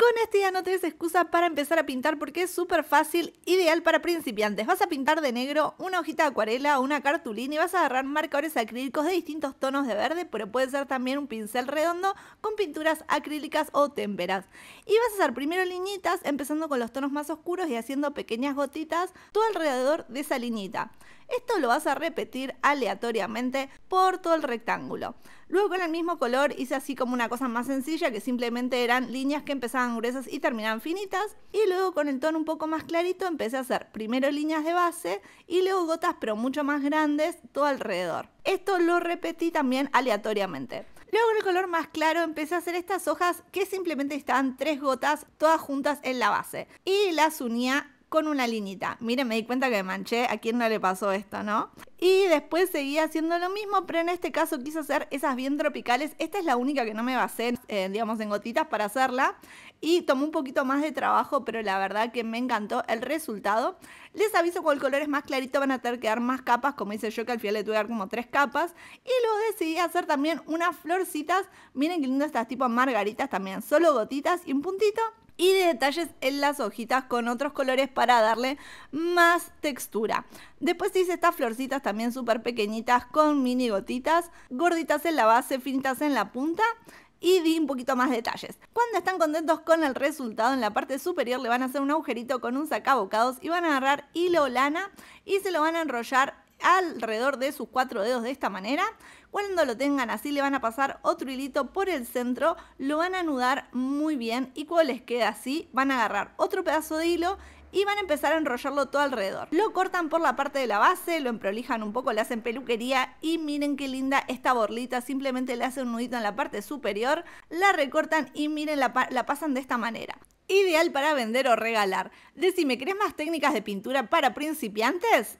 Con este ya no tienes excusa para empezar a pintar porque es súper fácil, ideal para principiantes. Vas a pintar de negro una hojita de acuarela, o una cartulina y vas a agarrar marcadores acrílicos de distintos tonos de verde, pero puede ser también un pincel redondo con pinturas acrílicas o témperas. Y vas a hacer primero liñitas, empezando con los tonos más oscuros y haciendo pequeñas gotitas todo alrededor de esa liñita. Esto lo vas a repetir aleatoriamente por todo el rectángulo. Luego con el mismo color hice así como una cosa más sencilla que simplemente eran líneas que empezaban gruesas y terminaban finitas. Y luego con el tono un poco más clarito empecé a hacer primero líneas de base y luego gotas pero mucho más grandes todo alrededor. Esto lo repetí también aleatoriamente. Luego con el color más claro empecé a hacer estas hojas que simplemente estaban tres gotas todas juntas en la base y las unía con una linita. Miren, me di cuenta que me manché, a quién no le pasó esto, ¿no? Y después seguí haciendo lo mismo, pero en este caso quise hacer esas bien tropicales. Esta es la única que no me basé, eh, digamos, en gotitas para hacerla. Y tomó un poquito más de trabajo, pero la verdad que me encantó el resultado. Les aviso, con el color es más clarito van a tener que dar más capas, como hice yo, que al final le tuve que dar como tres capas. Y luego decidí hacer también unas florcitas. Miren qué lindo estas tipo margaritas también, solo gotitas y un puntito y de detalles en las hojitas con otros colores para darle más textura. Después hice estas florcitas también súper pequeñitas con mini gotitas, gorditas en la base, finitas en la punta y di un poquito más detalles. Cuando están contentos con el resultado, en la parte superior le van a hacer un agujerito con un sacabocados y van a agarrar hilo lana y se lo van a enrollar alrededor de sus cuatro dedos de esta manera. Cuando lo tengan así, le van a pasar otro hilito por el centro, lo van a anudar muy bien y cuando les queda así, van a agarrar otro pedazo de hilo y van a empezar a enrollarlo todo alrededor. Lo cortan por la parte de la base, lo emprolijan un poco, le hacen peluquería y miren qué linda esta borlita, simplemente le hacen un nudito en la parte superior, la recortan y miren, la, pasan de esta manera. Ideal para vender o regalar. me ¿querés más técnicas de pintura para principiantes?